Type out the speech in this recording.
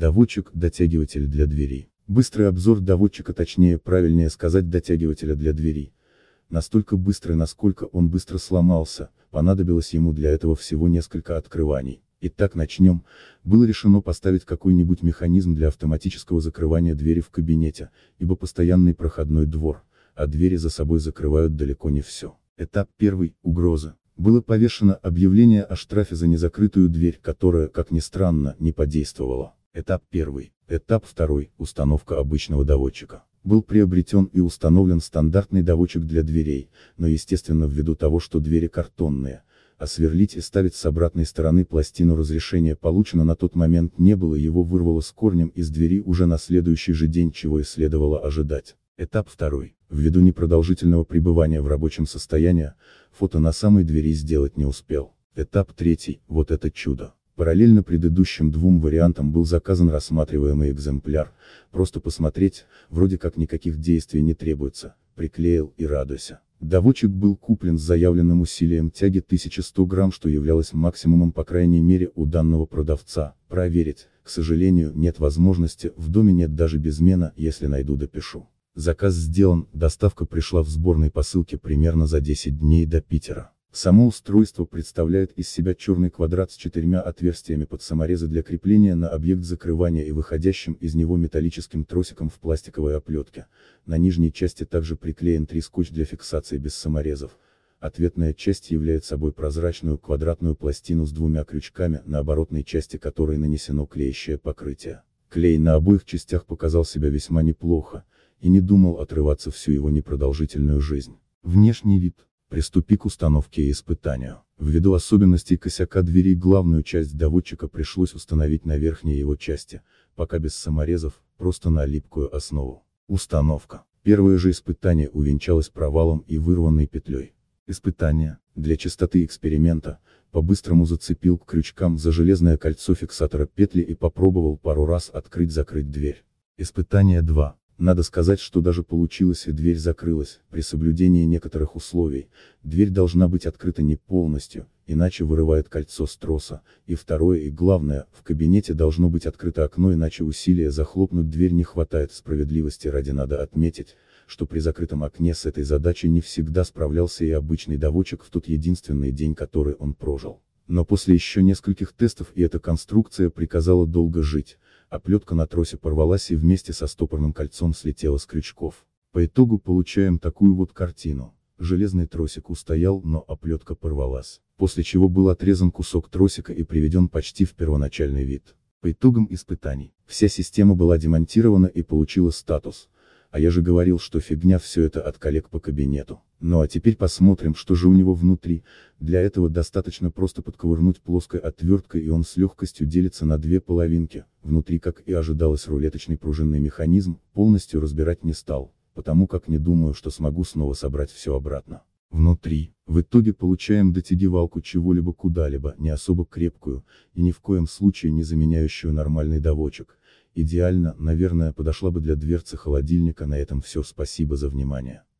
Доводчик – дотягиватель для двери. Быстрый обзор доводчика, точнее, правильнее сказать дотягивателя для двери. Настолько быстрый, насколько он быстро сломался, понадобилось ему для этого всего несколько открываний. Итак, начнем. Было решено поставить какой-нибудь механизм для автоматического закрывания двери в кабинете, ибо постоянный проходной двор, а двери за собой закрывают далеко не все. Этап первый – угроза. Было повешено объявление о штрафе за незакрытую дверь, которая, как ни странно, не подействовала. Этап первый. Этап второй. Установка обычного доводчика. Был приобретен и установлен стандартный доводчик для дверей, но естественно ввиду того, что двери картонные, а сверлить и ставить с обратной стороны пластину разрешения получено на тот момент не было его вырвало с корнем из двери уже на следующий же день чего и следовало ожидать. Этап второй. Ввиду непродолжительного пребывания в рабочем состоянии, фото на самой двери сделать не успел. Этап третий, вот это чудо. Параллельно предыдущим двум вариантам был заказан рассматриваемый экземпляр, просто посмотреть, вроде как никаких действий не требуется, приклеил и радуйся. Доводчик был куплен с заявленным усилием тяги 1100 грамм, что являлось максимумом по крайней мере у данного продавца, проверить, к сожалению, нет возможности, в доме нет даже безмена, если найду допишу. Заказ сделан, доставка пришла в сборной посылке примерно за 10 дней до Питера. Само устройство представляет из себя черный квадрат с четырьмя отверстиями под саморезы для крепления на объект закрывания и выходящим из него металлическим тросиком в пластиковой оплетке. На нижней части также приклеен три скотч для фиксации без саморезов. Ответная часть является собой прозрачную квадратную пластину с двумя крючками, на оборотной части которой нанесено клеящее покрытие. Клей на обоих частях показал себя весьма неплохо, и не думал отрываться всю его непродолжительную жизнь. Внешний вид приступи к установке и испытанию. Ввиду особенностей косяка двери, главную часть доводчика пришлось установить на верхней его части, пока без саморезов, просто на липкую основу. Установка. Первое же испытание увенчалось провалом и вырванной петлей. Испытание, для чистоты эксперимента, по-быстрому зацепил к крючкам за железное кольцо фиксатора петли и попробовал пару раз открыть-закрыть дверь. Испытание 2. Надо сказать, что даже получилось и дверь закрылась, при соблюдении некоторых условий, дверь должна быть открыта не полностью, иначе вырывает кольцо с троса, и второе и главное, в кабинете должно быть открыто окно, иначе усилия захлопнуть дверь не хватает, справедливости ради надо отметить, что при закрытом окне с этой задачей не всегда справлялся и обычный доводчик в тот единственный день, который он прожил. Но после еще нескольких тестов и эта конструкция приказала долго жить, оплетка на тросе порвалась и вместе со стопорным кольцом слетела с крючков. По итогу получаем такую вот картину. Железный тросик устоял, но оплетка порвалась, после чего был отрезан кусок тросика и приведен почти в первоначальный вид. По итогам испытаний, вся система была демонтирована и получила статус, а я же говорил, что фигня все это от коллег по кабинету. Ну а теперь посмотрим, что же у него внутри. Для этого достаточно просто подковырнуть плоской отверткой и он с легкостью делится на две половинки. Внутри, как и ожидалось, рулеточный пружинный механизм, полностью разбирать не стал, потому как не думаю, что смогу снова собрать все обратно. Внутри, в итоге получаем дотягивалку чего-либо куда-либо, не особо крепкую, и ни в коем случае не заменяющую нормальный доводчик. Идеально, наверное, подошла бы для дверцы холодильника, на этом все, спасибо за внимание.